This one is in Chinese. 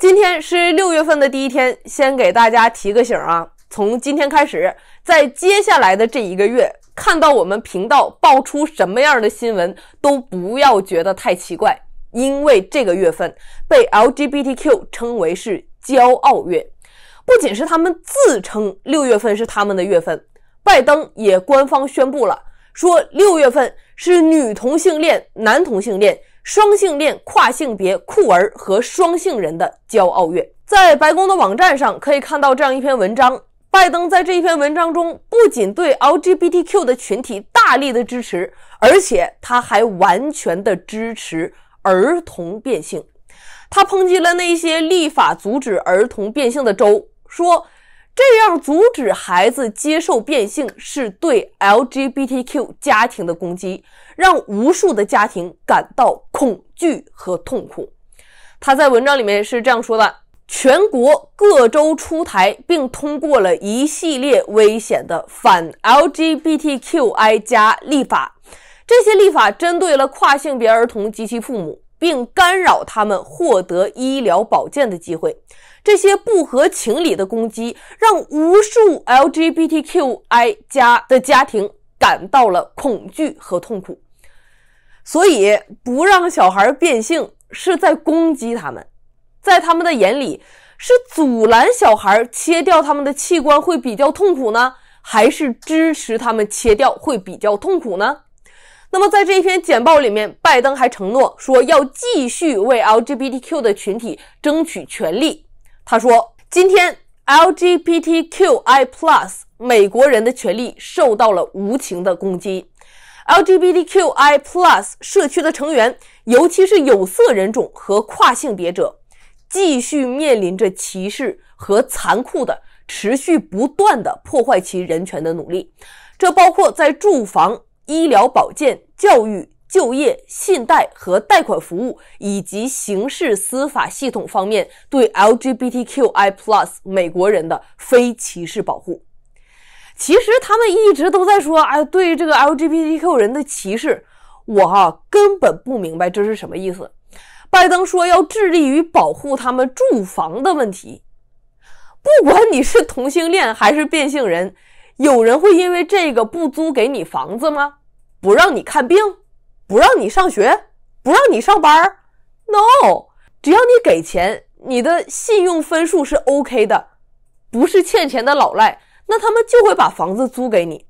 今天是六月份的第一天，先给大家提个醒啊！从今天开始，在接下来的这一个月，看到我们频道爆出什么样的新闻，都不要觉得太奇怪，因为这个月份被 LGBTQ 称为是骄傲月，不仅是他们自称六月份是他们的月份，拜登也官方宣布了，说六月份是女同性恋、男同性恋。双性恋、跨性别酷儿和双性人的骄傲月，在白宫的网站上可以看到这样一篇文章。拜登在这一篇文章中，不仅对 LGBTQ 的群体大力的支持，而且他还完全的支持儿童变性。他抨击了那些立法阻止儿童变性的州，说。这样阻止孩子接受变性是对 LGBTQ 家庭的攻击，让无数的家庭感到恐惧和痛苦。他在文章里面是这样说的：全国各州出台并通过了一系列危险的反 LGBTQI 加立法，这些立法针对了跨性别儿童及其父母。并干扰他们获得医疗保健的机会。这些不合情理的攻击让无数 LGBTQI 家的家庭感到了恐惧和痛苦。所以，不让小孩变性是在攻击他们，在他们的眼里，是阻拦小孩切掉他们的器官会比较痛苦呢，还是支持他们切掉会比较痛苦呢？那么，在这一篇简报里面，拜登还承诺说要继续为 LGBTQ 的群体争取权利。他说：“今天，LGBTQI Plus 美国人的权利受到了无情的攻击，LGBTQI Plus 社区的成员，尤其是有色人种和跨性别者，继续面临着歧视和残酷的、持续不断的破坏其人权的努力。这包括在住房。”医疗保健、教育、就业、信贷和贷款服务以及刑事司法系统方面对 LGBTQI+ 美国人的非歧视保护。其实他们一直都在说，哎，对这个 LGBTQ 人的歧视，我哈根本不明白这是什么意思。拜登说要致力于保护他们住房的问题，不管你是同性恋还是变性人，有人会因为这个不租给你房子吗？不让你看病，不让你上学，不让你上班儿。No，只要你给钱，你的信用分数是 OK 的，不是欠钱的老赖，那他们就会把房子租给你。